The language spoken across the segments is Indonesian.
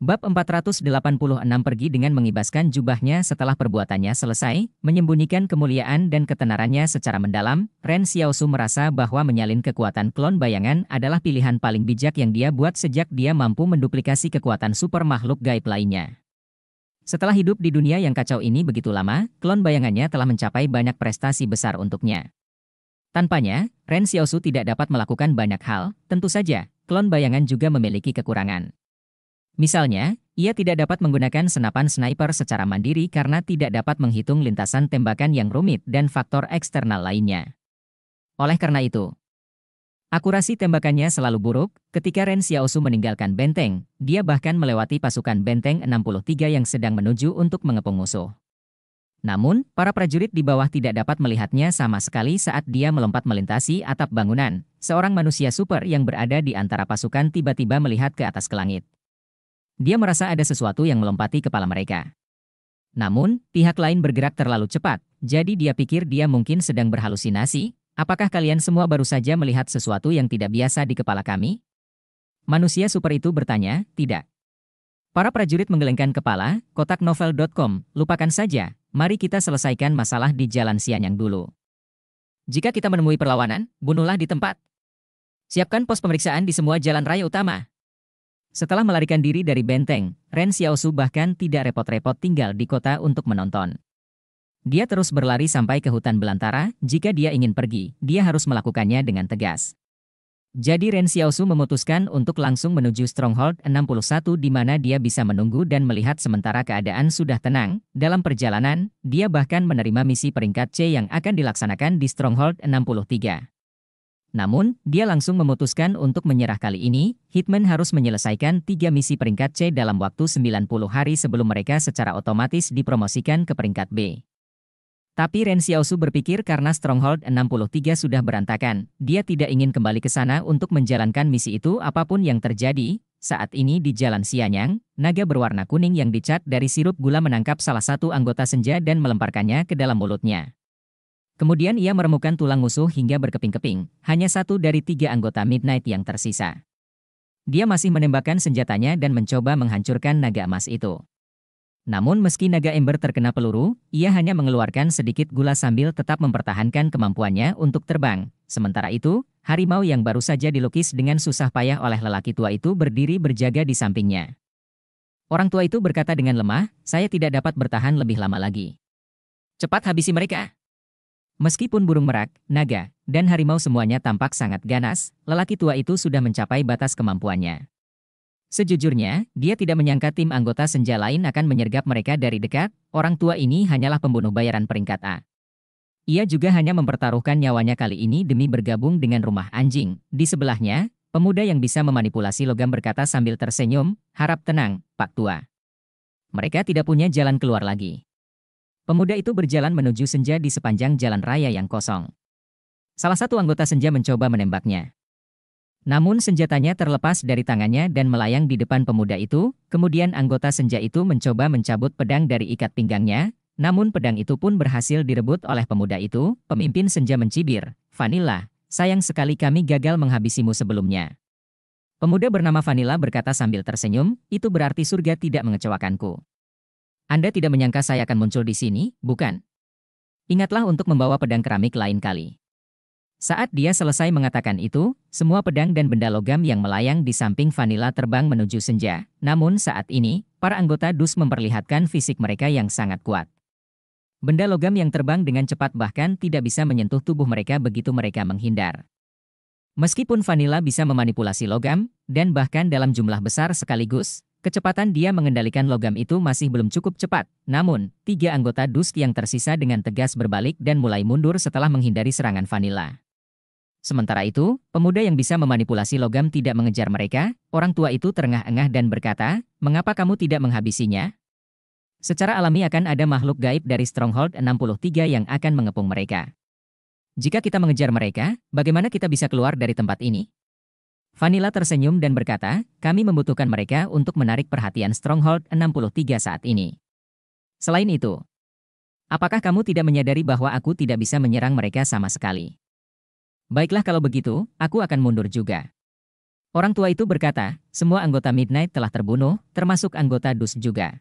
Bab 486 pergi dengan mengibaskan jubahnya setelah perbuatannya selesai, menyembunyikan kemuliaan dan ketenarannya secara mendalam, Ren Xiaosu merasa bahwa menyalin kekuatan klon bayangan adalah pilihan paling bijak yang dia buat sejak dia mampu menduplikasi kekuatan super makhluk gaib lainnya. Setelah hidup di dunia yang kacau ini begitu lama, klon bayangannya telah mencapai banyak prestasi besar untuknya. Tanpanya, Ren Xiaosu tidak dapat melakukan banyak hal, tentu saja, klon bayangan juga memiliki kekurangan. Misalnya, ia tidak dapat menggunakan senapan sniper secara mandiri karena tidak dapat menghitung lintasan tembakan yang rumit dan faktor eksternal lainnya. Oleh karena itu, akurasi tembakannya selalu buruk. Ketika Ren Xiaosu meninggalkan benteng, dia bahkan melewati pasukan benteng 63 yang sedang menuju untuk mengepung musuh. Namun, para prajurit di bawah tidak dapat melihatnya sama sekali saat dia melompat melintasi atap bangunan. Seorang manusia super yang berada di antara pasukan tiba-tiba melihat ke atas ke langit. Dia merasa ada sesuatu yang melompati kepala mereka. Namun, pihak lain bergerak terlalu cepat, jadi dia pikir dia mungkin sedang berhalusinasi. Apakah kalian semua baru saja melihat sesuatu yang tidak biasa di kepala kami? Manusia super itu bertanya, tidak. Para prajurit menggelengkan kepala, kotak novel.com, lupakan saja, mari kita selesaikan masalah di Jalan Sianyang dulu. Jika kita menemui perlawanan, bunuhlah di tempat. Siapkan pos pemeriksaan di semua jalan raya utama. Setelah melarikan diri dari benteng, Ren Xiaosu bahkan tidak repot-repot tinggal di kota untuk menonton. Dia terus berlari sampai ke hutan belantara, jika dia ingin pergi, dia harus melakukannya dengan tegas. Jadi Ren Xiaosu memutuskan untuk langsung menuju Stronghold 61 di mana dia bisa menunggu dan melihat sementara keadaan sudah tenang. Dalam perjalanan, dia bahkan menerima misi peringkat C yang akan dilaksanakan di Stronghold 63. Namun, dia langsung memutuskan untuk menyerah kali ini, Hitman harus menyelesaikan tiga misi peringkat C dalam waktu 90 hari sebelum mereka secara otomatis dipromosikan ke peringkat B. Tapi Ren Xiaosu berpikir karena Stronghold 63 sudah berantakan, dia tidak ingin kembali ke sana untuk menjalankan misi itu apapun yang terjadi. Saat ini di Jalan Sianyang, naga berwarna kuning yang dicat dari sirup gula menangkap salah satu anggota senja dan melemparkannya ke dalam mulutnya. Kemudian ia meremukkan tulang musuh hingga berkeping-keping, hanya satu dari tiga anggota Midnight yang tersisa. Dia masih menembakkan senjatanya dan mencoba menghancurkan naga emas itu. Namun meski naga ember terkena peluru, ia hanya mengeluarkan sedikit gula sambil tetap mempertahankan kemampuannya untuk terbang. Sementara itu, harimau yang baru saja dilukis dengan susah payah oleh lelaki tua itu berdiri berjaga di sampingnya. Orang tua itu berkata dengan lemah, saya tidak dapat bertahan lebih lama lagi. Cepat habisi mereka. Meskipun burung merak, naga, dan harimau semuanya tampak sangat ganas, lelaki tua itu sudah mencapai batas kemampuannya. Sejujurnya, dia tidak menyangka tim anggota senja lain akan menyergap mereka dari dekat, orang tua ini hanyalah pembunuh bayaran peringkat A. Ia juga hanya mempertaruhkan nyawanya kali ini demi bergabung dengan rumah anjing. Di sebelahnya, pemuda yang bisa memanipulasi logam berkata sambil tersenyum, harap tenang, Pak Tua. Mereka tidak punya jalan keluar lagi. Pemuda itu berjalan menuju senja di sepanjang jalan raya yang kosong. Salah satu anggota senja mencoba menembaknya. Namun senjatanya terlepas dari tangannya dan melayang di depan pemuda itu, kemudian anggota senja itu mencoba mencabut pedang dari ikat pinggangnya, namun pedang itu pun berhasil direbut oleh pemuda itu, pemimpin senja mencibir, Vanilla, sayang sekali kami gagal menghabisimu sebelumnya. Pemuda bernama Vanilla berkata sambil tersenyum, itu berarti surga tidak mengecewakanku. Anda tidak menyangka saya akan muncul di sini, bukan? Ingatlah untuk membawa pedang keramik lain kali. Saat dia selesai mengatakan itu, semua pedang dan benda logam yang melayang di samping Vanilla terbang menuju senja. Namun saat ini, para anggota Dus memperlihatkan fisik mereka yang sangat kuat. Benda logam yang terbang dengan cepat bahkan tidak bisa menyentuh tubuh mereka begitu mereka menghindar. Meskipun Vanilla bisa memanipulasi logam, dan bahkan dalam jumlah besar sekaligus, Kecepatan dia mengendalikan logam itu masih belum cukup cepat, namun, tiga anggota Dusk yang tersisa dengan tegas berbalik dan mulai mundur setelah menghindari serangan Vanilla. Sementara itu, pemuda yang bisa memanipulasi logam tidak mengejar mereka, orang tua itu terengah-engah dan berkata, mengapa kamu tidak menghabisinya? Secara alami akan ada makhluk gaib dari Stronghold 63 yang akan mengepung mereka. Jika kita mengejar mereka, bagaimana kita bisa keluar dari tempat ini? Vanilla tersenyum dan berkata, kami membutuhkan mereka untuk menarik perhatian Stronghold 63 saat ini. Selain itu, apakah kamu tidak menyadari bahwa aku tidak bisa menyerang mereka sama sekali? Baiklah kalau begitu, aku akan mundur juga. Orang tua itu berkata, semua anggota Midnight telah terbunuh, termasuk anggota Dus juga.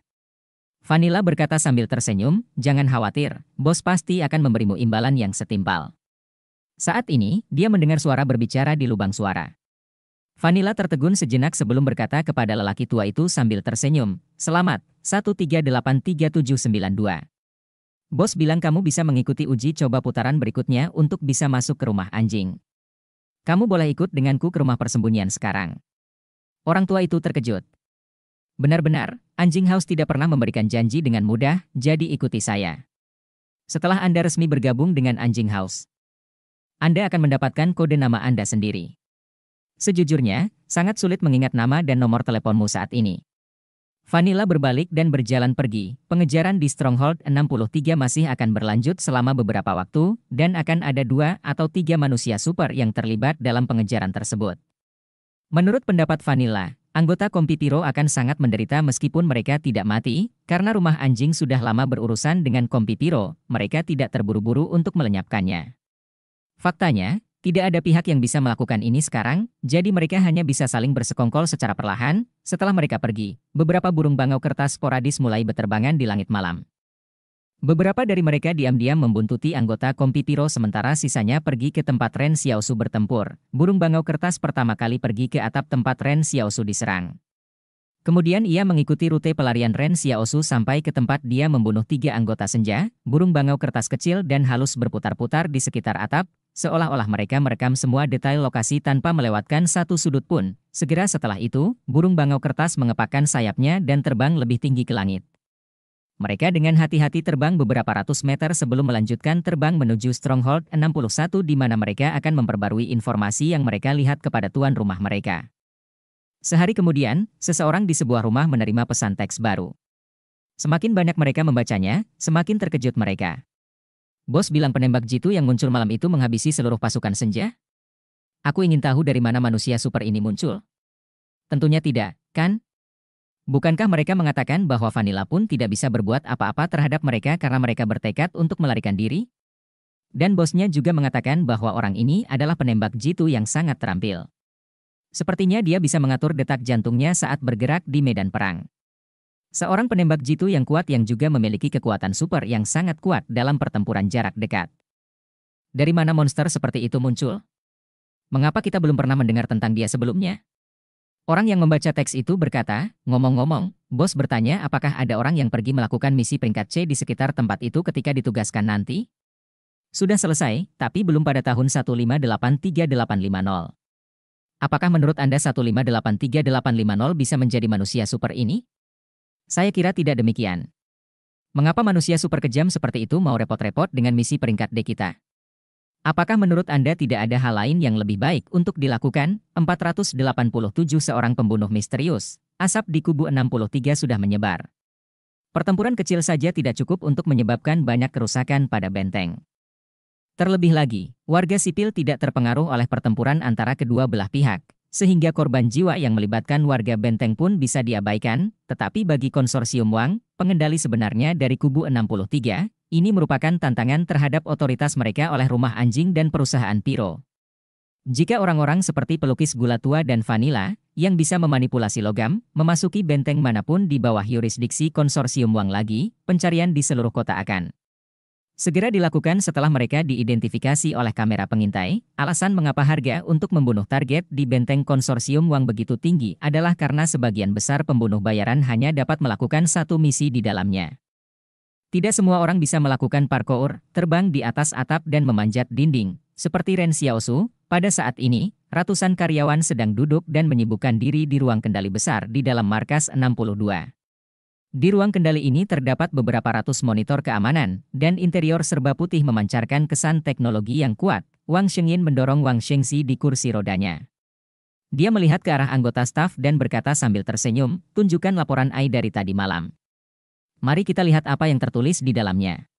Vanilla berkata sambil tersenyum, jangan khawatir, bos pasti akan memberimu imbalan yang setimpal. Saat ini, dia mendengar suara berbicara di lubang suara. Vanilla tertegun sejenak sebelum berkata kepada lelaki tua itu sambil tersenyum, Selamat, 1383792. Bos bilang kamu bisa mengikuti uji coba putaran berikutnya untuk bisa masuk ke rumah anjing. Kamu boleh ikut denganku ke rumah persembunyian sekarang. Orang tua itu terkejut. Benar-benar, anjing haus tidak pernah memberikan janji dengan mudah, jadi ikuti saya. Setelah Anda resmi bergabung dengan anjing haus, Anda akan mendapatkan kode nama Anda sendiri. Sejujurnya, sangat sulit mengingat nama dan nomor teleponmu saat ini. Vanilla berbalik dan berjalan pergi. Pengejaran di Stronghold 63 masih akan berlanjut selama beberapa waktu, dan akan ada dua atau tiga manusia super yang terlibat dalam pengejaran tersebut. Menurut pendapat Vanilla, anggota Kompi Piro akan sangat menderita meskipun mereka tidak mati, karena rumah anjing sudah lama berurusan dengan Kompi Piro. mereka tidak terburu-buru untuk melenyapkannya. Faktanya, tidak ada pihak yang bisa melakukan ini sekarang, jadi mereka hanya bisa saling bersekongkol secara perlahan. Setelah mereka pergi, beberapa burung bangau kertas sporadis mulai berterbangan di langit malam. Beberapa dari mereka diam-diam membuntuti anggota Piro sementara sisanya pergi ke tempat Ren Xiaosu bertempur. Burung bangau kertas pertama kali pergi ke atap tempat Ren Xiaosu diserang. Kemudian ia mengikuti rute pelarian Ren Xiaosu sampai ke tempat dia membunuh tiga anggota senja, burung bangau kertas kecil dan halus berputar-putar di sekitar atap, Seolah-olah mereka merekam semua detail lokasi tanpa melewatkan satu sudut pun. Segera setelah itu, burung bangau kertas mengepakkan sayapnya dan terbang lebih tinggi ke langit. Mereka dengan hati-hati terbang beberapa ratus meter sebelum melanjutkan terbang menuju Stronghold 61 di mana mereka akan memperbarui informasi yang mereka lihat kepada tuan rumah mereka. Sehari kemudian, seseorang di sebuah rumah menerima pesan teks baru. Semakin banyak mereka membacanya, semakin terkejut mereka. Bos bilang penembak jitu yang muncul malam itu menghabisi seluruh pasukan senja? Aku ingin tahu dari mana manusia super ini muncul. Tentunya tidak, kan? Bukankah mereka mengatakan bahwa Vanilla pun tidak bisa berbuat apa-apa terhadap mereka karena mereka bertekad untuk melarikan diri? Dan bosnya juga mengatakan bahwa orang ini adalah penembak jitu yang sangat terampil. Sepertinya dia bisa mengatur detak jantungnya saat bergerak di medan perang. Seorang penembak jitu yang kuat yang juga memiliki kekuatan super yang sangat kuat dalam pertempuran jarak dekat. Dari mana monster seperti itu muncul? Mengapa kita belum pernah mendengar tentang dia sebelumnya? Orang yang membaca teks itu berkata, ngomong-ngomong, bos bertanya apakah ada orang yang pergi melakukan misi peringkat C di sekitar tempat itu ketika ditugaskan nanti? Sudah selesai, tapi belum pada tahun 1583850. Apakah menurut Anda 1583850 bisa menjadi manusia super ini? Saya kira tidak demikian. Mengapa manusia super kejam seperti itu mau repot-repot dengan misi peringkat D kita? Apakah menurut Anda tidak ada hal lain yang lebih baik untuk dilakukan? 487 seorang pembunuh misterius, asap di kubu 63 sudah menyebar. Pertempuran kecil saja tidak cukup untuk menyebabkan banyak kerusakan pada benteng. Terlebih lagi, warga sipil tidak terpengaruh oleh pertempuran antara kedua belah pihak, sehingga korban jiwa yang melibatkan warga Benteng pun bisa diabaikan, tetapi bagi konsorsium Wang, pengendali sebenarnya dari kubu 63, ini merupakan tantangan terhadap otoritas mereka oleh rumah anjing dan perusahaan Piro. Jika orang-orang seperti pelukis gula tua dan vanila, yang bisa memanipulasi logam, memasuki benteng manapun di bawah yurisdiksi konsorsium Wang lagi, pencarian di seluruh kota akan Segera dilakukan setelah mereka diidentifikasi oleh kamera pengintai, alasan mengapa harga untuk membunuh target di benteng konsorsium uang begitu tinggi adalah karena sebagian besar pembunuh bayaran hanya dapat melakukan satu misi di dalamnya. Tidak semua orang bisa melakukan parkour, terbang di atas atap dan memanjat dinding. Seperti Ren Xiaosu, pada saat ini, ratusan karyawan sedang duduk dan menyibukkan diri di ruang kendali besar di dalam markas 62. Di ruang kendali ini terdapat beberapa ratus monitor keamanan, dan interior serba putih memancarkan kesan teknologi yang kuat. Wang Shengyin mendorong Wang Shengxi di kursi rodanya. Dia melihat ke arah anggota staf dan berkata sambil tersenyum, tunjukkan laporan AI dari tadi malam. Mari kita lihat apa yang tertulis di dalamnya.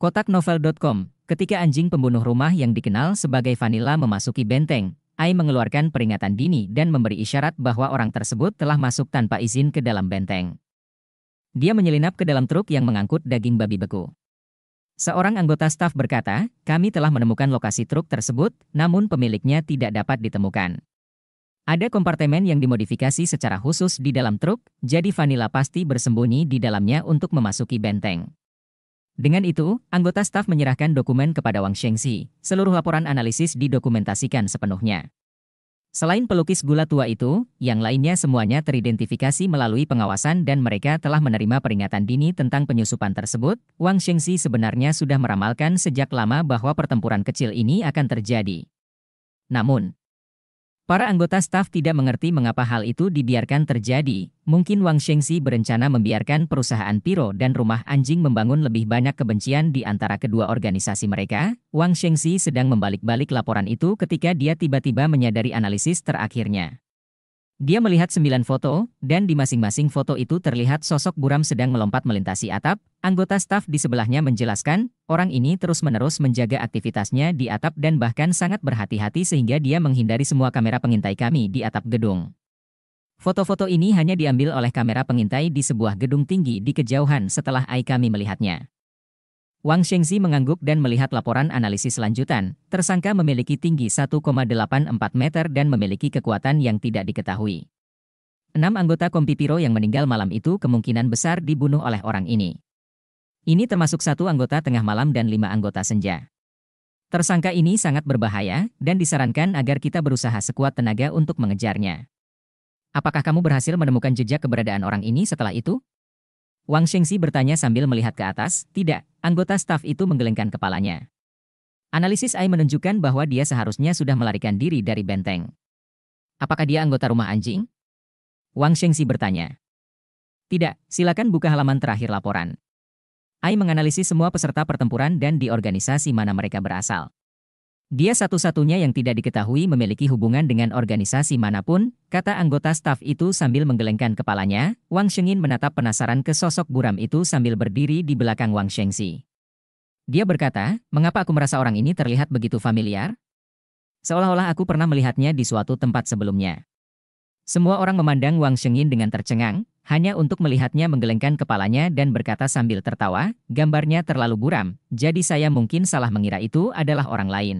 Kotaknovel.com, ketika anjing pembunuh rumah yang dikenal sebagai Vanilla memasuki benteng, AI mengeluarkan peringatan dini dan memberi isyarat bahwa orang tersebut telah masuk tanpa izin ke dalam benteng. Dia menyelinap ke dalam truk yang mengangkut daging babi beku. Seorang anggota staf berkata, kami telah menemukan lokasi truk tersebut, namun pemiliknya tidak dapat ditemukan. Ada kompartemen yang dimodifikasi secara khusus di dalam truk, jadi Vanilla pasti bersembunyi di dalamnya untuk memasuki benteng. Dengan itu, anggota staf menyerahkan dokumen kepada Wang Shengxi. Seluruh laporan analisis didokumentasikan sepenuhnya. Selain pelukis gula tua itu, yang lainnya semuanya teridentifikasi melalui pengawasan dan mereka telah menerima peringatan dini tentang penyusupan tersebut. Wang Shengxi sebenarnya sudah meramalkan sejak lama bahwa pertempuran kecil ini akan terjadi. Namun, Para anggota staf tidak mengerti mengapa hal itu dibiarkan terjadi. Mungkin Wang Shengxi berencana membiarkan perusahaan Piro dan rumah anjing membangun lebih banyak kebencian di antara kedua organisasi mereka. Wang Shengxi sedang membalik-balik laporan itu ketika dia tiba-tiba menyadari analisis terakhirnya. Dia melihat sembilan foto, dan di masing-masing foto itu terlihat sosok buram sedang melompat melintasi atap. Anggota staf di sebelahnya menjelaskan, orang ini terus-menerus menjaga aktivitasnya di atap dan bahkan sangat berhati-hati sehingga dia menghindari semua kamera pengintai kami di atap gedung. Foto-foto ini hanya diambil oleh kamera pengintai di sebuah gedung tinggi di kejauhan setelah Ai kami melihatnya. Wang Shengzi mengangguk dan melihat laporan analisis lanjutan. Tersangka memiliki tinggi 1,84 meter dan memiliki kekuatan yang tidak diketahui. Enam anggota Kompipiro yang meninggal malam itu kemungkinan besar dibunuh oleh orang ini. Ini termasuk satu anggota tengah malam dan lima anggota senja. Tersangka ini sangat berbahaya dan disarankan agar kita berusaha sekuat tenaga untuk mengejarnya. Apakah kamu berhasil menemukan jejak keberadaan orang ini setelah itu? Wang Shengxi bertanya sambil melihat ke atas, tidak, anggota staf itu menggelengkan kepalanya. Analisis Ai menunjukkan bahwa dia seharusnya sudah melarikan diri dari benteng. Apakah dia anggota rumah anjing? Wang Shengxi bertanya. Tidak, silakan buka halaman terakhir laporan. Ai menganalisis semua peserta pertempuran dan di organisasi mana mereka berasal. Dia satu-satunya yang tidak diketahui memiliki hubungan dengan organisasi manapun, kata anggota staf itu sambil menggelengkan kepalanya. Wang Shengin menatap penasaran ke sosok buram itu sambil berdiri di belakang Wang Shengsi. Dia berkata, mengapa aku merasa orang ini terlihat begitu familiar? Seolah-olah aku pernah melihatnya di suatu tempat sebelumnya. Semua orang memandang Wang Shengin dengan tercengang, hanya untuk melihatnya menggelengkan kepalanya dan berkata sambil tertawa, gambarnya terlalu buram, jadi saya mungkin salah mengira itu adalah orang lain.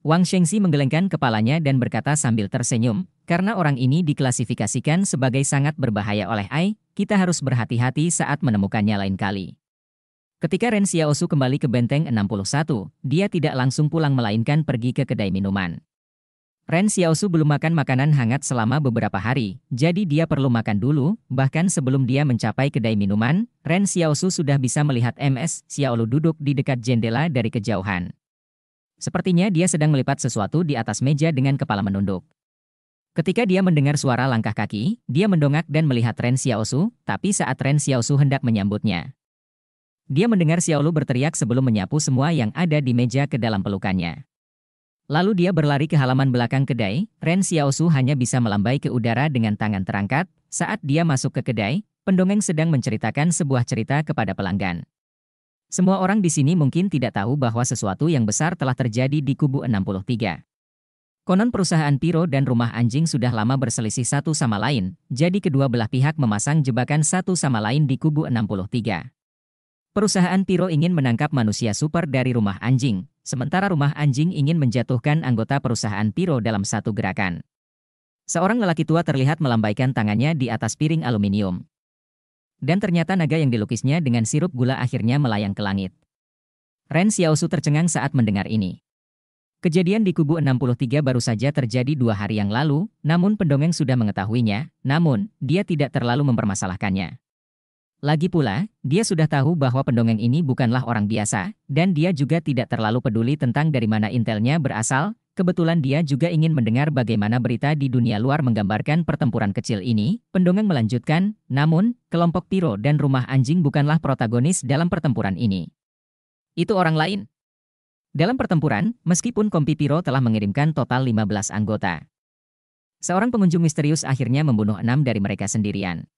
Wang Shengzi menggelengkan kepalanya dan berkata sambil tersenyum, karena orang ini diklasifikasikan sebagai sangat berbahaya oleh Ai, kita harus berhati-hati saat menemukannya lain kali. Ketika Ren Xiaosu kembali ke benteng 61, dia tidak langsung pulang melainkan pergi ke kedai minuman. Ren Xiaosu belum makan makanan hangat selama beberapa hari, jadi dia perlu makan dulu, bahkan sebelum dia mencapai kedai minuman, Ren Xiaosu sudah bisa melihat MS Xiaolu duduk di dekat jendela dari kejauhan. Sepertinya dia sedang melipat sesuatu di atas meja dengan kepala menunduk. Ketika dia mendengar suara langkah kaki, dia mendongak dan melihat Ren Xiaosu, tapi saat Ren Xiaosu hendak menyambutnya. Dia mendengar Xiaolu berteriak sebelum menyapu semua yang ada di meja ke dalam pelukannya. Lalu dia berlari ke halaman belakang kedai, Ren Xiaosu hanya bisa melambai ke udara dengan tangan terangkat, saat dia masuk ke kedai, pendongeng sedang menceritakan sebuah cerita kepada pelanggan. Semua orang di sini mungkin tidak tahu bahwa sesuatu yang besar telah terjadi di kubu 63. Konon perusahaan Piro dan rumah anjing sudah lama berselisih satu sama lain, jadi kedua belah pihak memasang jebakan satu sama lain di kubu 63. Perusahaan Piro ingin menangkap manusia super dari rumah anjing, sementara rumah anjing ingin menjatuhkan anggota perusahaan Piro dalam satu gerakan. Seorang lelaki tua terlihat melambaikan tangannya di atas piring aluminium. Dan ternyata naga yang dilukisnya dengan sirup gula akhirnya melayang ke langit. Ren Xiaosu tercengang saat mendengar ini. Kejadian di kubu 63 baru saja terjadi dua hari yang lalu, namun pendongeng sudah mengetahuinya, namun, dia tidak terlalu mempermasalahkannya. Lagi pula, dia sudah tahu bahwa pendongeng ini bukanlah orang biasa, dan dia juga tidak terlalu peduli tentang dari mana intelnya berasal, Kebetulan dia juga ingin mendengar bagaimana berita di dunia luar menggambarkan pertempuran kecil ini. Pendongeng melanjutkan, namun, kelompok Tiro dan rumah anjing bukanlah protagonis dalam pertempuran ini. Itu orang lain. Dalam pertempuran, meskipun Kompi Tiro telah mengirimkan total 15 anggota. Seorang pengunjung misterius akhirnya membunuh enam dari mereka sendirian.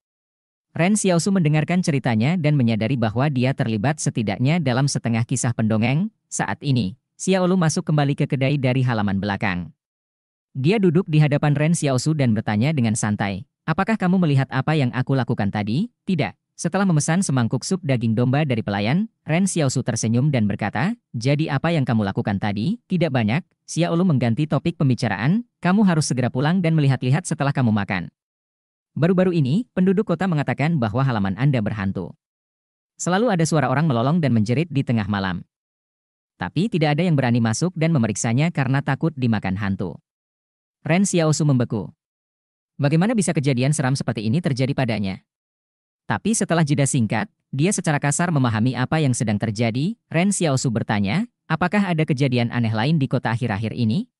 Ren Xiaosu mendengarkan ceritanya dan menyadari bahwa dia terlibat setidaknya dalam setengah kisah pendongeng saat ini. Xiaolu masuk kembali ke kedai dari halaman belakang. Dia duduk di hadapan Ren Xiaosu dan bertanya dengan santai, Apakah kamu melihat apa yang aku lakukan tadi? Tidak. Setelah memesan semangkuk sup daging domba dari pelayan, Ren Xiaosu tersenyum dan berkata, Jadi apa yang kamu lakukan tadi? Tidak banyak. Xiaolu mengganti topik pembicaraan, kamu harus segera pulang dan melihat-lihat setelah kamu makan. Baru-baru ini, penduduk kota mengatakan bahwa halaman Anda berhantu. Selalu ada suara orang melolong dan menjerit di tengah malam. Tapi tidak ada yang berani masuk dan memeriksanya karena takut dimakan hantu. Ren Xiaosu membeku. Bagaimana bisa kejadian seram seperti ini terjadi padanya? Tapi setelah jeda singkat, dia secara kasar memahami apa yang sedang terjadi, Ren Xiaosu bertanya, apakah ada kejadian aneh lain di kota akhir-akhir ini?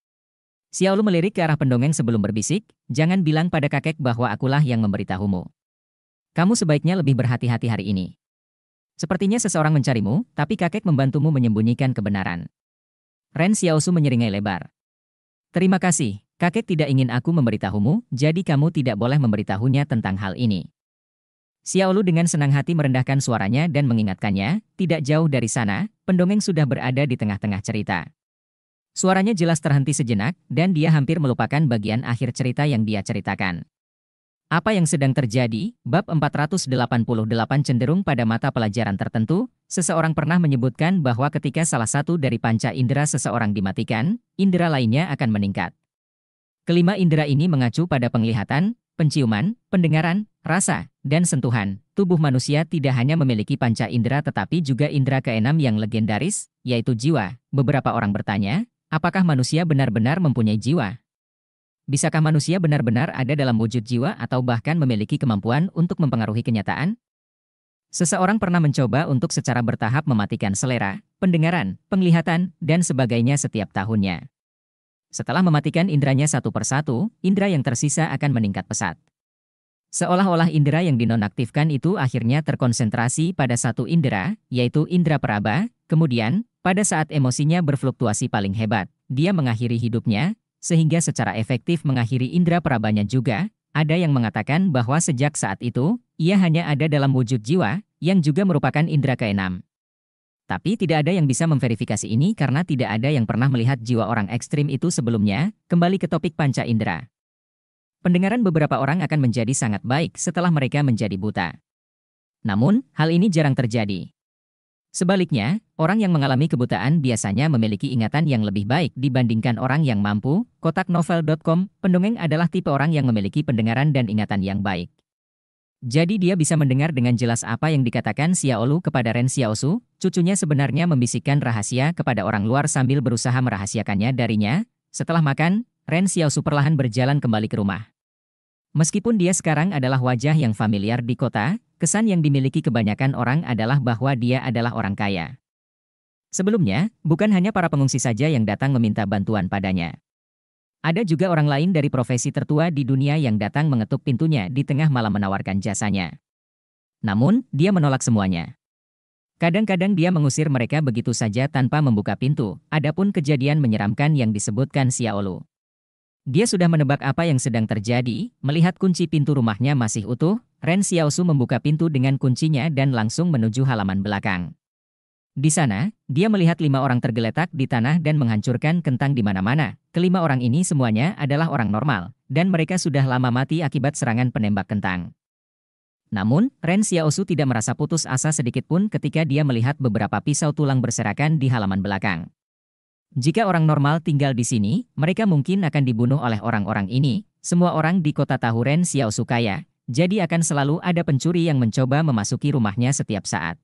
Xiaolu melirik ke arah pendongeng sebelum berbisik, jangan bilang pada kakek bahwa akulah yang memberitahumu. Kamu sebaiknya lebih berhati-hati hari ini. Sepertinya seseorang mencarimu, tapi kakek membantumu menyembunyikan kebenaran. Ren Xiaosu menyeringai lebar. Terima kasih, kakek tidak ingin aku memberitahumu, jadi kamu tidak boleh memberitahunya tentang hal ini. Xiaolu dengan senang hati merendahkan suaranya dan mengingatkannya, tidak jauh dari sana, pendongeng sudah berada di tengah-tengah cerita. Suaranya jelas terhenti sejenak, dan dia hampir melupakan bagian akhir cerita yang dia ceritakan. Apa yang sedang terjadi? Bab 488 cenderung pada mata pelajaran tertentu, seseorang pernah menyebutkan bahwa ketika salah satu dari panca indera seseorang dimatikan, indera lainnya akan meningkat. Kelima indera ini mengacu pada penglihatan, penciuman, pendengaran, rasa, dan sentuhan. Tubuh manusia tidak hanya memiliki panca indera tetapi juga indera keenam yang legendaris, yaitu jiwa. Beberapa orang bertanya, apakah manusia benar-benar mempunyai jiwa? Bisakah manusia benar-benar ada dalam wujud jiwa atau bahkan memiliki kemampuan untuk mempengaruhi kenyataan? Seseorang pernah mencoba untuk secara bertahap mematikan selera, pendengaran, penglihatan, dan sebagainya setiap tahunnya. Setelah mematikan inderanya satu persatu, indera yang tersisa akan meningkat pesat. Seolah-olah indera yang dinonaktifkan itu akhirnya terkonsentrasi pada satu indera, yaitu indera peraba, kemudian, pada saat emosinya berfluktuasi paling hebat, dia mengakhiri hidupnya sehingga secara efektif mengakhiri indera perabanya juga, ada yang mengatakan bahwa sejak saat itu, ia hanya ada dalam wujud jiwa, yang juga merupakan indera keenam. Tapi tidak ada yang bisa memverifikasi ini karena tidak ada yang pernah melihat jiwa orang ekstrim itu sebelumnya, kembali ke topik panca indera. Pendengaran beberapa orang akan menjadi sangat baik setelah mereka menjadi buta. Namun, hal ini jarang terjadi. Sebaliknya, orang yang mengalami kebutaan biasanya memiliki ingatan yang lebih baik dibandingkan orang yang mampu. Kotak novel.com, pendongeng adalah tipe orang yang memiliki pendengaran dan ingatan yang baik. Jadi dia bisa mendengar dengan jelas apa yang dikatakan Xiaolu kepada Ren Xiaosu, cucunya sebenarnya membisikkan rahasia kepada orang luar sambil berusaha merahasiakannya darinya. Setelah makan, Ren Xiaosu perlahan berjalan kembali ke rumah. Meskipun dia sekarang adalah wajah yang familiar di kota, Kesan yang dimiliki kebanyakan orang adalah bahwa dia adalah orang kaya. Sebelumnya, bukan hanya para pengungsi saja yang datang meminta bantuan padanya. Ada juga orang lain dari profesi tertua di dunia yang datang mengetuk pintunya di tengah malam menawarkan jasanya. Namun, dia menolak semuanya. Kadang-kadang dia mengusir mereka begitu saja tanpa membuka pintu, adapun kejadian menyeramkan yang disebutkan Xiaolu. Dia sudah menebak apa yang sedang terjadi, melihat kunci pintu rumahnya masih utuh, Ren Xiaosu membuka pintu dengan kuncinya dan langsung menuju halaman belakang. Di sana, dia melihat lima orang tergeletak di tanah dan menghancurkan kentang di mana-mana. Kelima orang ini semuanya adalah orang normal, dan mereka sudah lama mati akibat serangan penembak kentang. Namun, Ren Xiaosu tidak merasa putus asa sedikit pun ketika dia melihat beberapa pisau tulang berserakan di halaman belakang. Jika orang normal tinggal di sini, mereka mungkin akan dibunuh oleh orang-orang ini. Semua orang di kota Tahu Ren Xiaosu kaya, jadi akan selalu ada pencuri yang mencoba memasuki rumahnya setiap saat.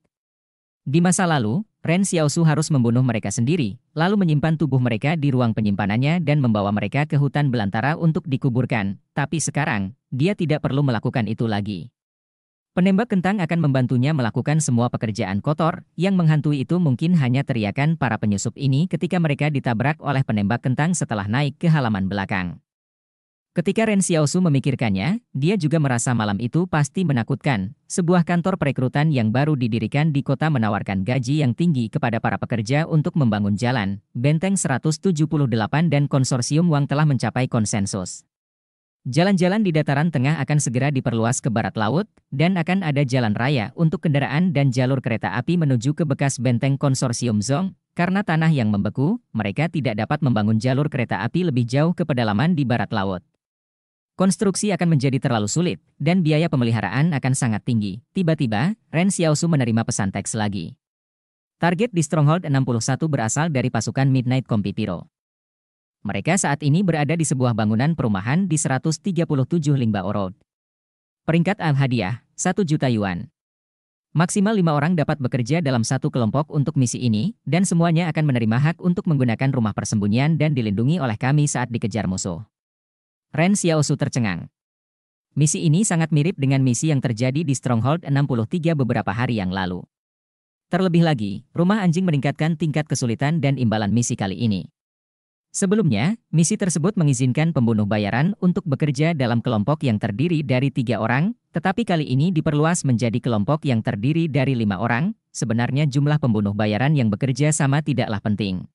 Di masa lalu, Ren Xiaosu harus membunuh mereka sendiri, lalu menyimpan tubuh mereka di ruang penyimpanannya dan membawa mereka ke hutan belantara untuk dikuburkan, tapi sekarang, dia tidak perlu melakukan itu lagi. Penembak kentang akan membantunya melakukan semua pekerjaan kotor, yang menghantui itu mungkin hanya teriakan para penyusup ini ketika mereka ditabrak oleh penembak kentang setelah naik ke halaman belakang. Ketika Ren Xiaosu memikirkannya, dia juga merasa malam itu pasti menakutkan. Sebuah kantor perekrutan yang baru didirikan di kota menawarkan gaji yang tinggi kepada para pekerja untuk membangun jalan, benteng 178 dan konsorsium uang telah mencapai konsensus. Jalan-jalan di dataran tengah akan segera diperluas ke barat laut, dan akan ada jalan raya untuk kendaraan dan jalur kereta api menuju ke bekas benteng konsorsium Zong, karena tanah yang membeku, mereka tidak dapat membangun jalur kereta api lebih jauh ke pedalaman di barat laut. Konstruksi akan menjadi terlalu sulit, dan biaya pemeliharaan akan sangat tinggi. Tiba-tiba, Ren Xiaosu menerima pesan teks lagi. Target di Stronghold 61 berasal dari pasukan Midnight Piro. Mereka saat ini berada di sebuah bangunan perumahan di 137 Limba Road. Peringkat al-hadiah, 1 juta yuan. Maksimal lima orang dapat bekerja dalam satu kelompok untuk misi ini, dan semuanya akan menerima hak untuk menggunakan rumah persembunyian dan dilindungi oleh kami saat dikejar musuh. Ren Xiaosu tercengang. Misi ini sangat mirip dengan misi yang terjadi di Stronghold 63 beberapa hari yang lalu. Terlebih lagi, rumah anjing meningkatkan tingkat kesulitan dan imbalan misi kali ini. Sebelumnya, misi tersebut mengizinkan pembunuh bayaran untuk bekerja dalam kelompok yang terdiri dari tiga orang, tetapi kali ini diperluas menjadi kelompok yang terdiri dari lima orang. Sebenarnya jumlah pembunuh bayaran yang bekerja sama tidaklah penting.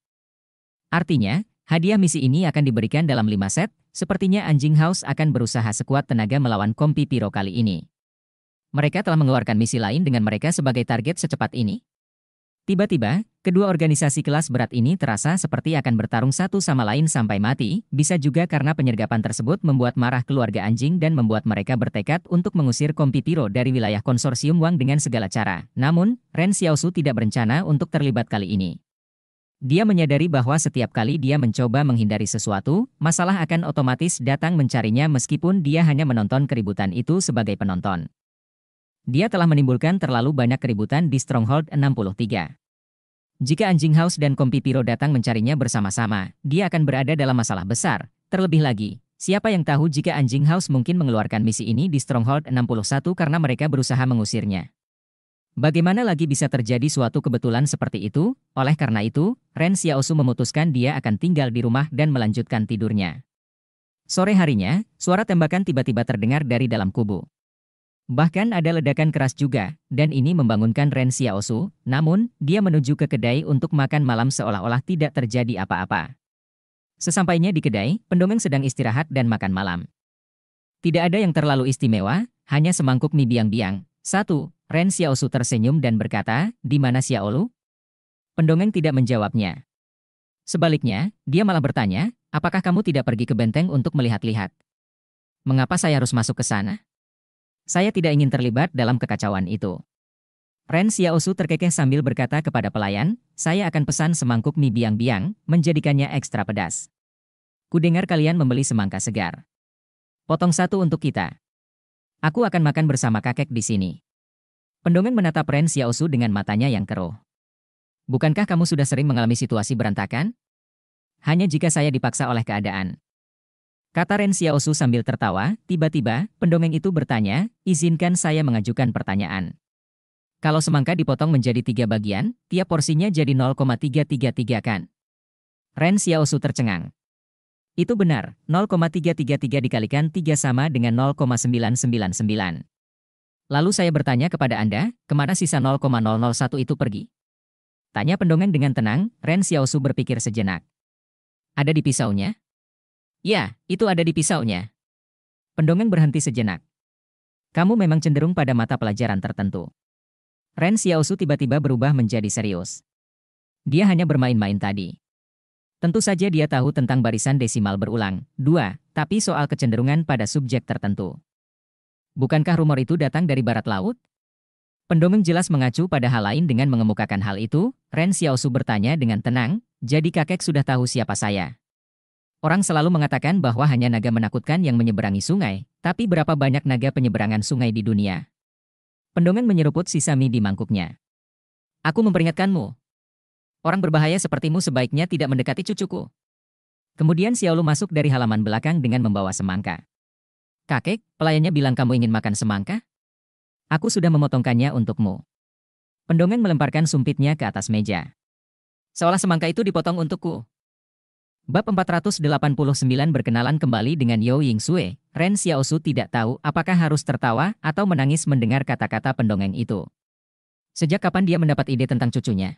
Artinya, hadiah misi ini akan diberikan dalam lima set, Sepertinya anjing haus akan berusaha sekuat tenaga melawan kompi Piro kali ini. Mereka telah mengeluarkan misi lain dengan mereka sebagai target secepat ini. Tiba-tiba, kedua organisasi kelas berat ini terasa seperti akan bertarung satu sama lain sampai mati, bisa juga karena penyergapan tersebut membuat marah keluarga anjing dan membuat mereka bertekad untuk mengusir kompi Piro dari wilayah konsorsium Wang dengan segala cara. Namun, Ren Xiaosu tidak berencana untuk terlibat kali ini. Dia menyadari bahwa setiap kali dia mencoba menghindari sesuatu, masalah akan otomatis datang mencarinya meskipun dia hanya menonton keributan itu sebagai penonton. Dia telah menimbulkan terlalu banyak keributan di Stronghold 63. Jika anjing haus dan Kompi Piro datang mencarinya bersama-sama, dia akan berada dalam masalah besar. Terlebih lagi, siapa yang tahu jika anjing haus mungkin mengeluarkan misi ini di Stronghold 61 karena mereka berusaha mengusirnya. Bagaimana lagi bisa terjadi suatu kebetulan seperti itu? Oleh karena itu, Ren Xiaosu memutuskan dia akan tinggal di rumah dan melanjutkan tidurnya. Sore harinya, suara tembakan tiba-tiba terdengar dari dalam kubu. Bahkan ada ledakan keras juga, dan ini membangunkan Ren Xiaosu, namun, dia menuju ke kedai untuk makan malam seolah-olah tidak terjadi apa-apa. Sesampainya di kedai, pendongeng sedang istirahat dan makan malam. Tidak ada yang terlalu istimewa, hanya semangkuk mie biang-biang, satu, Ren Xiaosu tersenyum dan berkata, di mana Xiaolu? Pendongeng tidak menjawabnya. Sebaliknya, dia malah bertanya, apakah kamu tidak pergi ke benteng untuk melihat-lihat? Mengapa saya harus masuk ke sana? Saya tidak ingin terlibat dalam kekacauan itu. Ren Xiaosu terkekeh sambil berkata kepada pelayan, saya akan pesan semangkuk mie biang-biang, menjadikannya ekstra pedas. Kudengar kalian membeli semangka segar. Potong satu untuk kita. Aku akan makan bersama kakek di sini. Pendongeng menatap Ren Xiaosu dengan matanya yang keruh. Bukankah kamu sudah sering mengalami situasi berantakan? Hanya jika saya dipaksa oleh keadaan. Kata Ren Xiaosu sambil tertawa, tiba-tiba, pendongeng itu bertanya, izinkan saya mengajukan pertanyaan. Kalau semangka dipotong menjadi tiga bagian, tiap porsinya jadi 0,333 kan? Ren Xiaosu tercengang. Itu benar, 0,333 dikalikan 3 sama dengan 0,999. Lalu saya bertanya kepada Anda, kemana sisa 0,001 itu pergi? Tanya pendongeng dengan tenang, Ren Xiaosu berpikir sejenak. Ada di pisaunya? Ya, itu ada di pisaunya. Pendongeng berhenti sejenak. Kamu memang cenderung pada mata pelajaran tertentu. Ren Xiaosu tiba-tiba berubah menjadi serius. Dia hanya bermain-main tadi. Tentu saja dia tahu tentang barisan desimal berulang, dua, tapi soal kecenderungan pada subjek tertentu. Bukankah rumor itu datang dari barat laut? Pendongeng jelas mengacu pada hal lain dengan mengemukakan hal itu, Ren Xiaosu bertanya dengan tenang, jadi kakek sudah tahu siapa saya. Orang selalu mengatakan bahwa hanya naga menakutkan yang menyeberangi sungai, tapi berapa banyak naga penyeberangan sungai di dunia? Pendongeng menyeruput sisa mie di mangkuknya. Aku memperingatkanmu. Orang berbahaya sepertimu sebaiknya tidak mendekati cucuku. Kemudian Xiaolu masuk dari halaman belakang dengan membawa semangka. Kakek, pelayannya bilang kamu ingin makan semangka? Aku sudah memotongkannya untukmu. Pendongeng melemparkan sumpitnya ke atas meja. Seolah semangka itu dipotong untukku. Bab 489 berkenalan kembali dengan Yao Ying Sue. Ren Xiaosu tidak tahu apakah harus tertawa atau menangis mendengar kata-kata pendongeng itu. Sejak kapan dia mendapat ide tentang cucunya?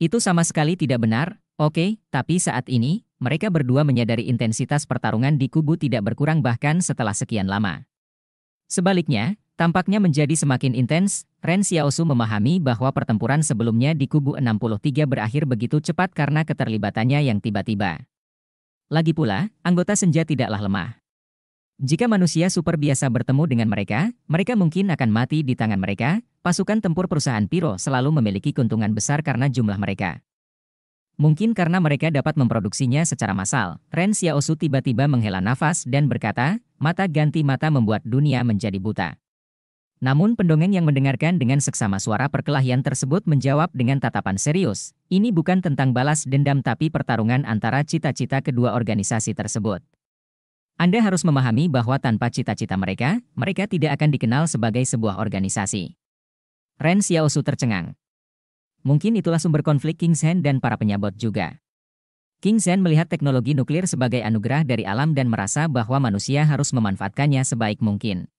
Itu sama sekali tidak benar, oke, okay, tapi saat ini, mereka berdua menyadari intensitas pertarungan di kubu tidak berkurang bahkan setelah sekian lama. Sebaliknya, tampaknya menjadi semakin intens, Ren Xiaosu memahami bahwa pertempuran sebelumnya di kubu 63 berakhir begitu cepat karena keterlibatannya yang tiba-tiba. Lagi pula, anggota senja tidaklah lemah. Jika manusia super biasa bertemu dengan mereka, mereka mungkin akan mati di tangan mereka, pasukan tempur perusahaan Piro selalu memiliki keuntungan besar karena jumlah mereka. Mungkin karena mereka dapat memproduksinya secara massal, Ren Xiaosu tiba-tiba menghela nafas dan berkata, mata ganti mata membuat dunia menjadi buta. Namun pendongeng yang mendengarkan dengan seksama suara perkelahian tersebut menjawab dengan tatapan serius, ini bukan tentang balas dendam tapi pertarungan antara cita-cita kedua organisasi tersebut. Anda harus memahami bahwa tanpa cita-cita mereka, mereka tidak akan dikenal sebagai sebuah organisasi. Ren Xiaosu tercengang. Mungkin itulah sumber konflik King Sen dan para penyabot juga. King Sen melihat teknologi nuklir sebagai anugerah dari alam dan merasa bahwa manusia harus memanfaatkannya sebaik mungkin.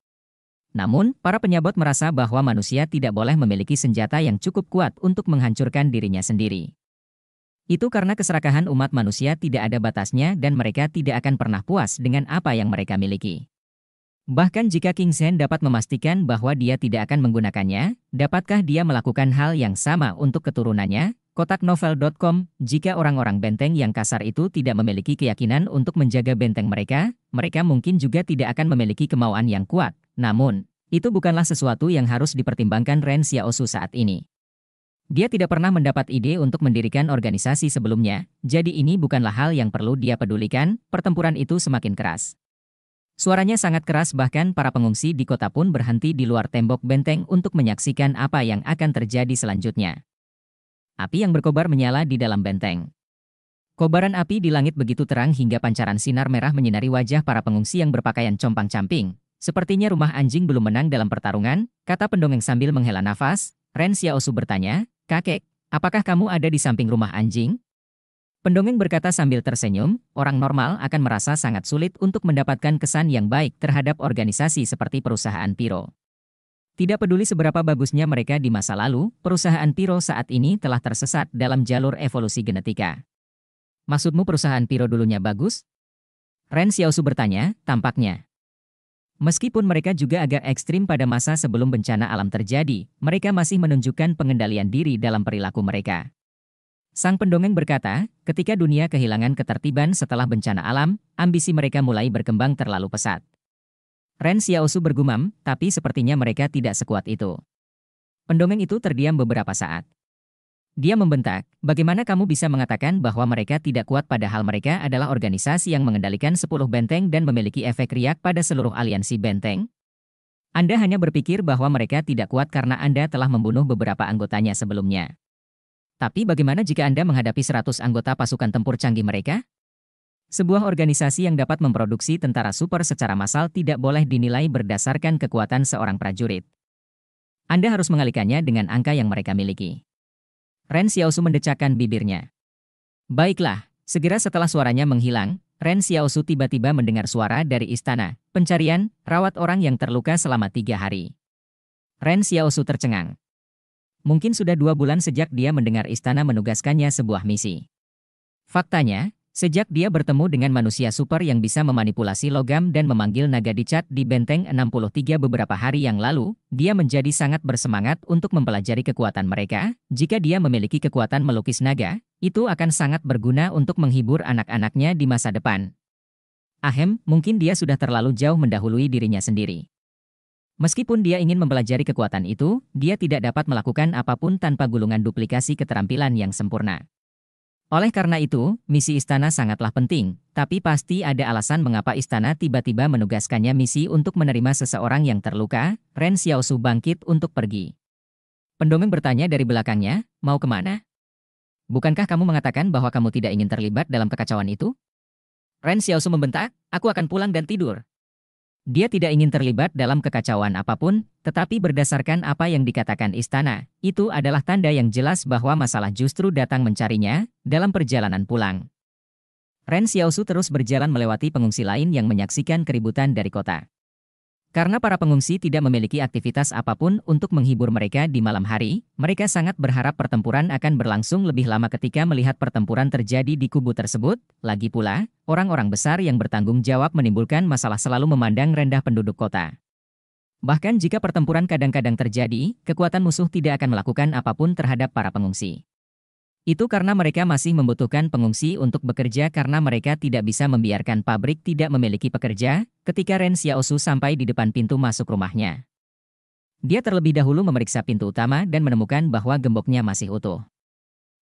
Namun, para penyabot merasa bahwa manusia tidak boleh memiliki senjata yang cukup kuat untuk menghancurkan dirinya sendiri. Itu karena keserakahan umat manusia tidak ada batasnya dan mereka tidak akan pernah puas dengan apa yang mereka miliki. Bahkan jika King Sen dapat memastikan bahwa dia tidak akan menggunakannya, dapatkah dia melakukan hal yang sama untuk keturunannya? Kotak novel.com, jika orang-orang benteng yang kasar itu tidak memiliki keyakinan untuk menjaga benteng mereka, mereka mungkin juga tidak akan memiliki kemauan yang kuat. Namun, itu bukanlah sesuatu yang harus dipertimbangkan Ren Xiaosu saat ini. Dia tidak pernah mendapat ide untuk mendirikan organisasi sebelumnya, jadi ini bukanlah hal yang perlu dia pedulikan, pertempuran itu semakin keras. Suaranya sangat keras bahkan para pengungsi di kota pun berhenti di luar tembok benteng untuk menyaksikan apa yang akan terjadi selanjutnya. Api yang berkobar menyala di dalam benteng. Kobaran api di langit begitu terang hingga pancaran sinar merah menyinari wajah para pengungsi yang berpakaian compang-camping. Sepertinya rumah anjing belum menang dalam pertarungan, kata pendongeng sambil menghela nafas. Ren Xiaosu bertanya, Kakek, apakah kamu ada di samping rumah anjing? Pendongeng berkata sambil tersenyum, orang normal akan merasa sangat sulit untuk mendapatkan kesan yang baik terhadap organisasi seperti perusahaan Piro. Tidak peduli seberapa bagusnya mereka di masa lalu, perusahaan Piro saat ini telah tersesat dalam jalur evolusi genetika. Maksudmu perusahaan Piro dulunya bagus? Ren Xiaosu bertanya, tampaknya. Meskipun mereka juga agak ekstrim pada masa sebelum bencana alam terjadi, mereka masih menunjukkan pengendalian diri dalam perilaku mereka. Sang pendongeng berkata, ketika dunia kehilangan ketertiban setelah bencana alam, ambisi mereka mulai berkembang terlalu pesat. Ren Xiaosu bergumam, tapi sepertinya mereka tidak sekuat itu. Pendongeng itu terdiam beberapa saat. Dia membentak, bagaimana kamu bisa mengatakan bahwa mereka tidak kuat padahal mereka adalah organisasi yang mengendalikan 10 benteng dan memiliki efek riak pada seluruh aliansi benteng? Anda hanya berpikir bahwa mereka tidak kuat karena Anda telah membunuh beberapa anggotanya sebelumnya. Tapi bagaimana jika Anda menghadapi 100 anggota pasukan tempur canggih mereka? Sebuah organisasi yang dapat memproduksi tentara super secara massal tidak boleh dinilai berdasarkan kekuatan seorang prajurit. Anda harus mengalikannya dengan angka yang mereka miliki. Ren Xiaosu mendecakkan bibirnya. Baiklah, segera setelah suaranya menghilang, Ren Xiaosu tiba-tiba mendengar suara dari istana, pencarian, rawat orang yang terluka selama tiga hari. Ren Xiaosu tercengang. Mungkin sudah dua bulan sejak dia mendengar istana menugaskannya sebuah misi. Faktanya, sejak dia bertemu dengan manusia super yang bisa memanipulasi logam dan memanggil naga dicat di Benteng 63 beberapa hari yang lalu, dia menjadi sangat bersemangat untuk mempelajari kekuatan mereka. Jika dia memiliki kekuatan melukis naga, itu akan sangat berguna untuk menghibur anak-anaknya di masa depan. Ahem, mungkin dia sudah terlalu jauh mendahului dirinya sendiri. Meskipun dia ingin mempelajari kekuatan itu, dia tidak dapat melakukan apapun tanpa gulungan duplikasi keterampilan yang sempurna. Oleh karena itu, misi istana sangatlah penting, tapi pasti ada alasan mengapa istana tiba-tiba menugaskannya misi untuk menerima seseorang yang terluka, Ren Xiaosu bangkit untuk pergi. Pendongeng bertanya dari belakangnya, mau kemana? Bukankah kamu mengatakan bahwa kamu tidak ingin terlibat dalam kekacauan itu? Ren Xiaosu membentak, aku akan pulang dan tidur. Dia tidak ingin terlibat dalam kekacauan apapun, tetapi berdasarkan apa yang dikatakan istana, itu adalah tanda yang jelas bahwa masalah justru datang mencarinya dalam perjalanan pulang. Ren Xiaosu terus berjalan melewati pengungsi lain yang menyaksikan keributan dari kota. Karena para pengungsi tidak memiliki aktivitas apapun untuk menghibur mereka di malam hari, mereka sangat berharap pertempuran akan berlangsung lebih lama ketika melihat pertempuran terjadi di kubu tersebut. Lagi pula, orang-orang besar yang bertanggung jawab menimbulkan masalah selalu memandang rendah penduduk kota. Bahkan jika pertempuran kadang-kadang terjadi, kekuatan musuh tidak akan melakukan apapun terhadap para pengungsi. Itu karena mereka masih membutuhkan pengungsi untuk bekerja karena mereka tidak bisa membiarkan pabrik tidak memiliki pekerja ketika Ren Xiaosu sampai di depan pintu masuk rumahnya. Dia terlebih dahulu memeriksa pintu utama dan menemukan bahwa gemboknya masih utuh.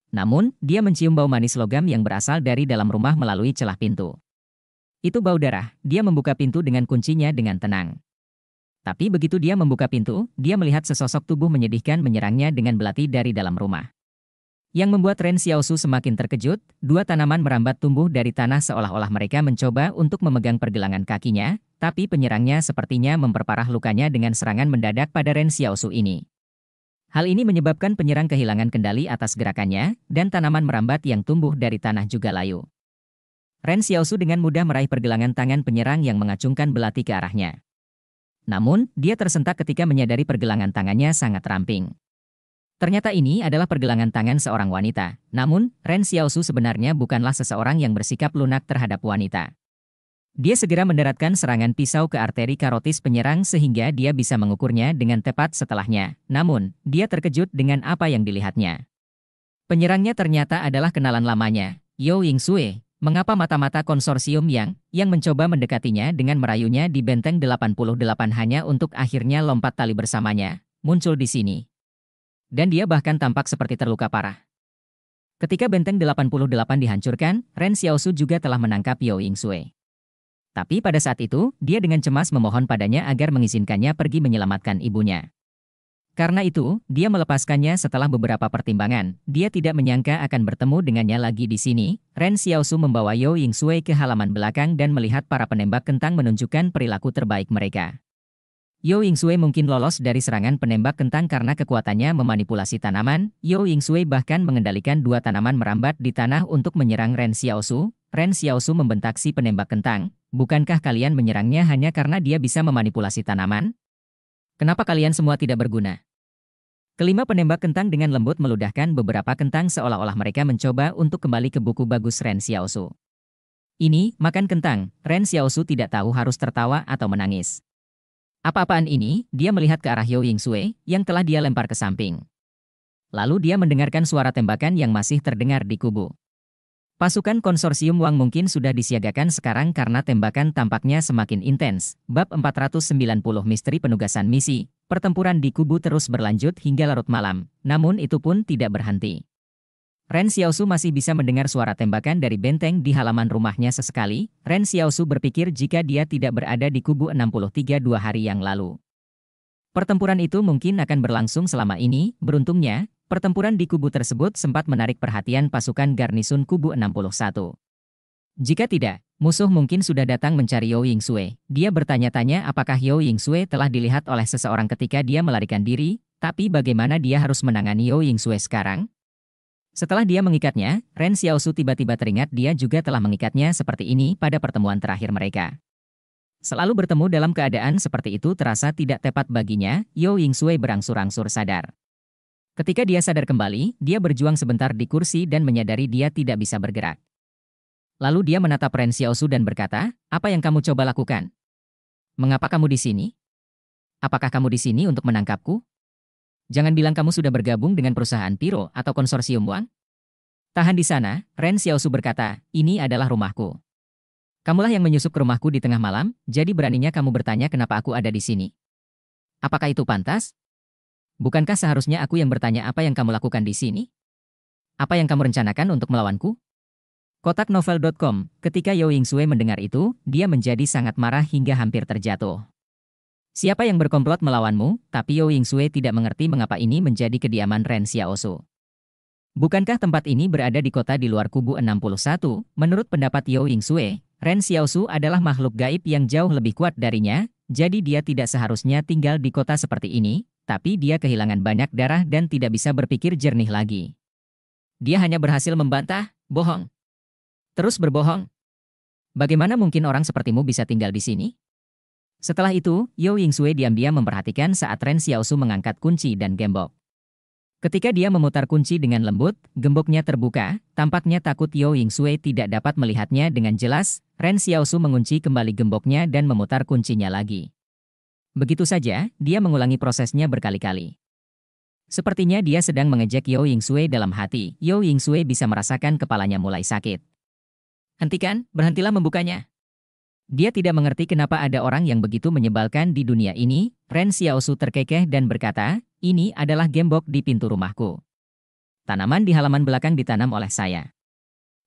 Namun, dia mencium bau manis logam yang berasal dari dalam rumah melalui celah pintu. Itu bau darah, dia membuka pintu dengan kuncinya dengan tenang. Tapi begitu dia membuka pintu, dia melihat sesosok tubuh menyedihkan menyerangnya dengan belati dari dalam rumah. Yang membuat Ren Xiaosu semakin terkejut, dua tanaman merambat tumbuh dari tanah seolah-olah mereka mencoba untuk memegang pergelangan kakinya, tapi penyerangnya sepertinya memperparah lukanya dengan serangan mendadak pada Ren Xiaosu ini. Hal ini menyebabkan penyerang kehilangan kendali atas gerakannya, dan tanaman merambat yang tumbuh dari tanah juga layu. Ren Xiaosu dengan mudah meraih pergelangan tangan penyerang yang mengacungkan belati ke arahnya. Namun, dia tersentak ketika menyadari pergelangan tangannya sangat ramping. Ternyata ini adalah pergelangan tangan seorang wanita. Namun, Ren Xiaosu sebenarnya bukanlah seseorang yang bersikap lunak terhadap wanita. Dia segera mendaratkan serangan pisau ke arteri karotis penyerang sehingga dia bisa mengukurnya dengan tepat setelahnya. Namun, dia terkejut dengan apa yang dilihatnya. Penyerangnya ternyata adalah kenalan lamanya, Yo Ying Sue. Mengapa mata-mata konsorsium yang yang mencoba mendekatinya dengan merayunya di benteng 88 hanya untuk akhirnya lompat tali bersamanya muncul di sini. Dan dia bahkan tampak seperti terluka parah. Ketika benteng 88 dihancurkan, Ren Xiaosu juga telah menangkap Yao Ying Sui. Tapi pada saat itu, dia dengan cemas memohon padanya agar mengizinkannya pergi menyelamatkan ibunya. Karena itu, dia melepaskannya setelah beberapa pertimbangan. Dia tidak menyangka akan bertemu dengannya lagi di sini. Ren Xiaosu membawa Yao Ying Sui ke halaman belakang dan melihat para penembak kentang menunjukkan perilaku terbaik mereka. Yo ying Sui mungkin lolos dari serangan penembak kentang karena kekuatannya memanipulasi tanaman. Yo ying Sui bahkan mengendalikan dua tanaman merambat di tanah untuk menyerang Ren Xiaosu. Ren Xiaosu membentak si penembak kentang. Bukankah kalian menyerangnya hanya karena dia bisa memanipulasi tanaman? Kenapa kalian semua tidak berguna? Kelima penembak kentang dengan lembut meludahkan beberapa kentang seolah-olah mereka mencoba untuk kembali ke buku bagus Ren Xiaosu. Ini, makan kentang, Ren Xiaosu tidak tahu harus tertawa atau menangis. Apa-apaan ini, dia melihat ke arah Yo Ying Sue, yang telah dia lempar ke samping. Lalu dia mendengarkan suara tembakan yang masih terdengar di kubu. Pasukan konsorsium Wang mungkin sudah disiagakan sekarang karena tembakan tampaknya semakin intens. Bab 490 Misteri Penugasan Misi, pertempuran di kubu terus berlanjut hingga larut malam, namun itu pun tidak berhenti. Ren Xiaosu masih bisa mendengar suara tembakan dari benteng di halaman rumahnya sesekali. Ren Xiaosu berpikir jika dia tidak berada di kubu 63 dua hari yang lalu. Pertempuran itu mungkin akan berlangsung selama ini, beruntungnya, pertempuran di kubu tersebut sempat menarik perhatian pasukan garnisun kubu 61. Jika tidak, musuh mungkin sudah datang mencari Yao Ying Dia bertanya-tanya apakah Yao Ying telah dilihat oleh seseorang ketika dia melarikan diri, tapi bagaimana dia harus menangani Yao Ying sekarang? Setelah dia mengikatnya, Ren Xiaosu tiba-tiba teringat dia juga telah mengikatnya seperti ini pada pertemuan terakhir mereka. Selalu bertemu dalam keadaan seperti itu terasa tidak tepat baginya, Yo Ying Sui berangsur-angsur sadar. Ketika dia sadar kembali, dia berjuang sebentar di kursi dan menyadari dia tidak bisa bergerak. Lalu dia menatap Ren Xiaosu dan berkata, apa yang kamu coba lakukan? Mengapa kamu di sini? Apakah kamu di sini untuk menangkapku? Jangan bilang kamu sudah bergabung dengan perusahaan Piro atau konsorsium Wang. Tahan di sana, Ren Xiaosu berkata, ini adalah rumahku. Kamulah yang menyusup ke rumahku di tengah malam, jadi beraninya kamu bertanya kenapa aku ada di sini. Apakah itu pantas? Bukankah seharusnya aku yang bertanya apa yang kamu lakukan di sini? Apa yang kamu rencanakan untuk melawanku? Kotaknovel.com, ketika Yao Ying Sui mendengar itu, dia menjadi sangat marah hingga hampir terjatuh. Siapa yang berkomplot melawanmu? Tapi Yo Ying-sue tidak mengerti mengapa ini menjadi kediaman Ren Xiaosu. Bukankah tempat ini berada di kota di luar kubu 61? Menurut pendapat Yo Ying-sue, Ren Xiaosu adalah makhluk gaib yang jauh lebih kuat darinya, jadi dia tidak seharusnya tinggal di kota seperti ini, tapi dia kehilangan banyak darah dan tidak bisa berpikir jernih lagi. Dia hanya berhasil membantah, bohong. Terus berbohong. Bagaimana mungkin orang sepertimu bisa tinggal di sini? Setelah itu, Yo ying diam-diam memperhatikan saat Ren Xiaosu mengangkat kunci dan gembok. Ketika dia memutar kunci dengan lembut, gemboknya terbuka, tampaknya takut Yo ying tidak dapat melihatnya dengan jelas, Ren Xiaosu mengunci kembali gemboknya dan memutar kuncinya lagi. Begitu saja, dia mengulangi prosesnya berkali-kali. Sepertinya dia sedang mengejek Yo ying dalam hati, Yo ying bisa merasakan kepalanya mulai sakit. Hentikan, berhentilah membukanya. Dia tidak mengerti kenapa ada orang yang begitu menyebalkan di dunia ini, Ren Xiaosu terkekeh dan berkata, ini adalah gembok di pintu rumahku. Tanaman di halaman belakang ditanam oleh saya.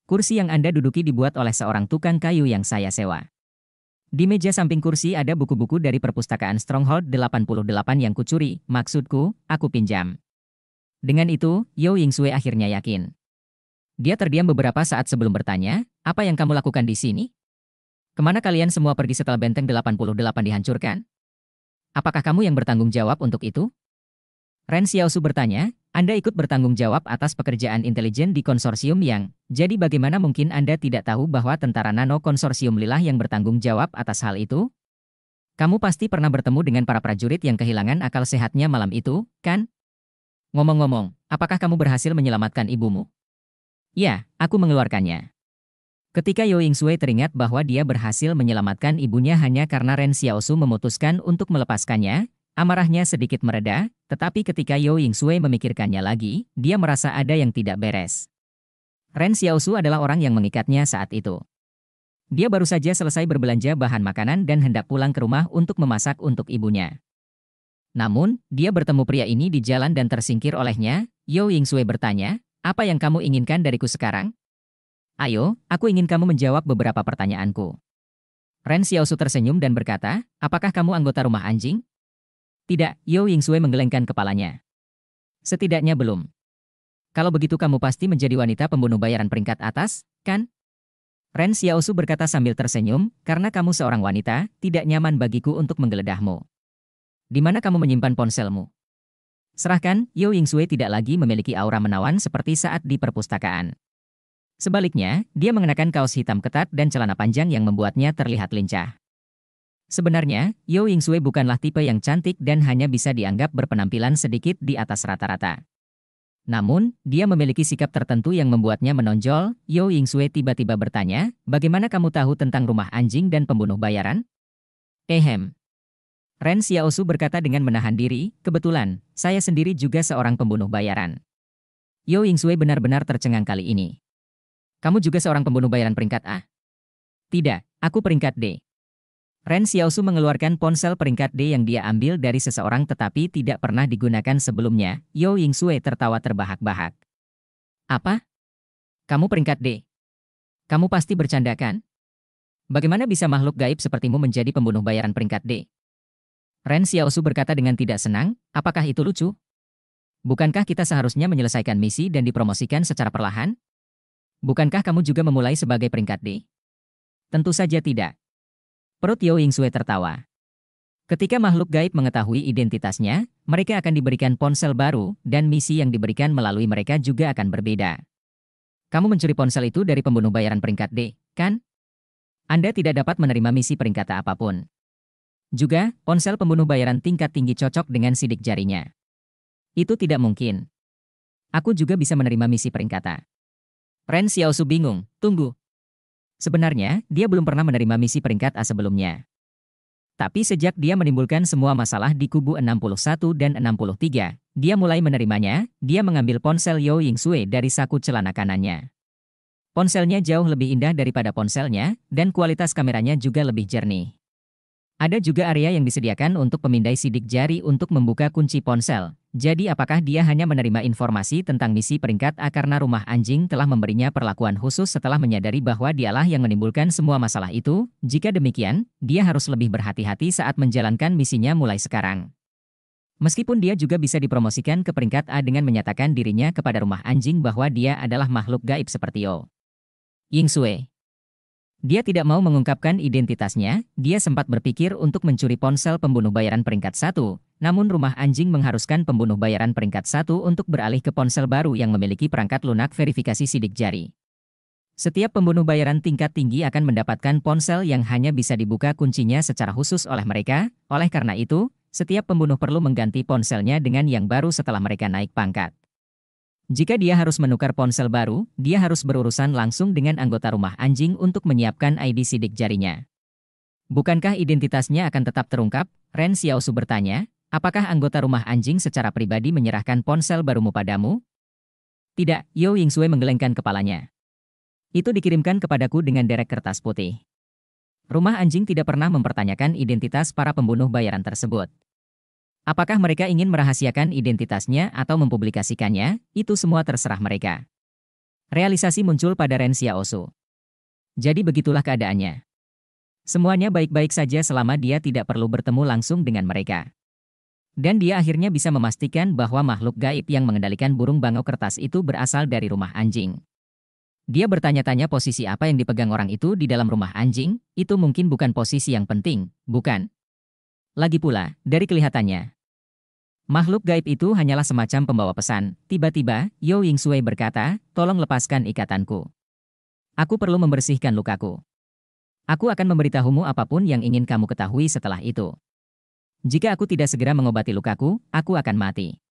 Kursi yang Anda duduki dibuat oleh seorang tukang kayu yang saya sewa. Di meja samping kursi ada buku-buku dari perpustakaan Stronghold 88 yang kucuri, maksudku, aku pinjam. Dengan itu, Yo Ying Sui akhirnya yakin. Dia terdiam beberapa saat sebelum bertanya, apa yang kamu lakukan di sini? Kemana kalian semua pergi setelah benteng 88 dihancurkan? Apakah kamu yang bertanggung jawab untuk itu? Ren Xiaosu bertanya, Anda ikut bertanggung jawab atas pekerjaan intelijen di konsorsium yang, jadi bagaimana mungkin Anda tidak tahu bahwa tentara nano konsorsium Lilah yang bertanggung jawab atas hal itu? Kamu pasti pernah bertemu dengan para prajurit yang kehilangan akal sehatnya malam itu, kan? Ngomong-ngomong, apakah kamu berhasil menyelamatkan ibumu? Ya, aku mengeluarkannya. Ketika Yo Ying Sui teringat bahwa dia berhasil menyelamatkan ibunya hanya karena Ren Xiaosu memutuskan untuk melepaskannya, amarahnya sedikit mereda, tetapi ketika Yo Ying Sui memikirkannya lagi, dia merasa ada yang tidak beres. Ren Xiaosu adalah orang yang mengikatnya saat itu. Dia baru saja selesai berbelanja bahan makanan dan hendak pulang ke rumah untuk memasak untuk ibunya. Namun, dia bertemu pria ini di jalan dan tersingkir olehnya, Yo Ying Sui bertanya, apa yang kamu inginkan dariku sekarang? Ayo, aku ingin kamu menjawab beberapa pertanyaanku. Ren Xiaosu tersenyum dan berkata, apakah kamu anggota rumah anjing? Tidak, Yo Sui menggelengkan kepalanya. Setidaknya belum. Kalau begitu kamu pasti menjadi wanita pembunuh bayaran peringkat atas, kan? Ren Xiaosu berkata sambil tersenyum, karena kamu seorang wanita, tidak nyaman bagiku untuk menggeledahmu. Di mana kamu menyimpan ponselmu? Serahkan, Yo Sui tidak lagi memiliki aura menawan seperti saat di perpustakaan. Sebaliknya, dia mengenakan kaos hitam ketat dan celana panjang yang membuatnya terlihat lincah. Sebenarnya, Yo ying Sui bukanlah tipe yang cantik dan hanya bisa dianggap berpenampilan sedikit di atas rata-rata. Namun, dia memiliki sikap tertentu yang membuatnya menonjol. Yo ying Sui tiba-tiba bertanya, "Bagaimana kamu tahu tentang rumah anjing dan pembunuh bayaran?" Ehem. Ren Xiaosu berkata dengan menahan diri, "Kebetulan, saya sendiri juga seorang pembunuh bayaran." Yo Ying Sui benar-benar tercengang kali ini. Kamu juga seorang pembunuh bayaran peringkat A? Tidak, aku peringkat D. Ren Xiaosu mengeluarkan ponsel peringkat D yang dia ambil dari seseorang tetapi tidak pernah digunakan sebelumnya. Yo Ying Sui tertawa terbahak-bahak. Apa? Kamu peringkat D? Kamu pasti bercanda kan? Bagaimana bisa makhluk gaib sepertimu menjadi pembunuh bayaran peringkat D? Ren Xiaosu berkata dengan tidak senang, apakah itu lucu? Bukankah kita seharusnya menyelesaikan misi dan dipromosikan secara perlahan? Bukankah kamu juga memulai sebagai peringkat D? Tentu saja tidak. Perut Yao Ying Sue tertawa. Ketika makhluk gaib mengetahui identitasnya, mereka akan diberikan ponsel baru, dan misi yang diberikan melalui mereka juga akan berbeda. Kamu mencuri ponsel itu dari pembunuh bayaran peringkat D, kan? Anda tidak dapat menerima misi peringkat A apapun. Juga, ponsel pembunuh bayaran tingkat tinggi cocok dengan sidik jarinya. Itu tidak mungkin. Aku juga bisa menerima misi peringkat A. Ren Xiaosu bingung, tunggu. Sebenarnya, dia belum pernah menerima misi peringkat A sebelumnya. Tapi sejak dia menimbulkan semua masalah di kubu 61 dan 63, dia mulai menerimanya, dia mengambil ponsel Yao Ying Sui dari saku celana kanannya. Ponselnya jauh lebih indah daripada ponselnya, dan kualitas kameranya juga lebih jernih. Ada juga area yang disediakan untuk pemindai sidik jari untuk membuka kunci ponsel. Jadi apakah dia hanya menerima informasi tentang misi peringkat A karena rumah anjing telah memberinya perlakuan khusus setelah menyadari bahwa dialah yang menimbulkan semua masalah itu? Jika demikian, dia harus lebih berhati-hati saat menjalankan misinya mulai sekarang. Meskipun dia juga bisa dipromosikan ke peringkat A dengan menyatakan dirinya kepada rumah anjing bahwa dia adalah makhluk gaib seperti Yo Ying Sui dia tidak mau mengungkapkan identitasnya, dia sempat berpikir untuk mencuri ponsel pembunuh bayaran peringkat satu, namun rumah anjing mengharuskan pembunuh bayaran peringkat satu untuk beralih ke ponsel baru yang memiliki perangkat lunak verifikasi sidik jari. Setiap pembunuh bayaran tingkat tinggi akan mendapatkan ponsel yang hanya bisa dibuka kuncinya secara khusus oleh mereka, oleh karena itu, setiap pembunuh perlu mengganti ponselnya dengan yang baru setelah mereka naik pangkat. Jika dia harus menukar ponsel baru, dia harus berurusan langsung dengan anggota rumah anjing untuk menyiapkan ID sidik jarinya. Bukankah identitasnya akan tetap terungkap? Ren Xiaosu bertanya, apakah anggota rumah anjing secara pribadi menyerahkan ponsel barumu padamu? Tidak, Yo Sui menggelengkan kepalanya. Itu dikirimkan kepadaku dengan derek kertas putih. Rumah anjing tidak pernah mempertanyakan identitas para pembunuh bayaran tersebut. Apakah mereka ingin merahasiakan identitasnya atau mempublikasikannya, itu semua terserah mereka. Realisasi muncul pada Rensia Osu. Jadi begitulah keadaannya. Semuanya baik-baik saja selama dia tidak perlu bertemu langsung dengan mereka. Dan dia akhirnya bisa memastikan bahwa makhluk gaib yang mengendalikan burung bangau kertas itu berasal dari rumah anjing. Dia bertanya-tanya posisi apa yang dipegang orang itu di dalam rumah anjing, itu mungkin bukan posisi yang penting, bukan, lagi pula, dari kelihatannya, makhluk gaib itu hanyalah semacam pembawa pesan. Tiba-tiba, Yo Ying Sui berkata, tolong lepaskan ikatanku. Aku perlu membersihkan lukaku. Aku akan memberitahumu apapun yang ingin kamu ketahui setelah itu. Jika aku tidak segera mengobati lukaku, aku akan mati.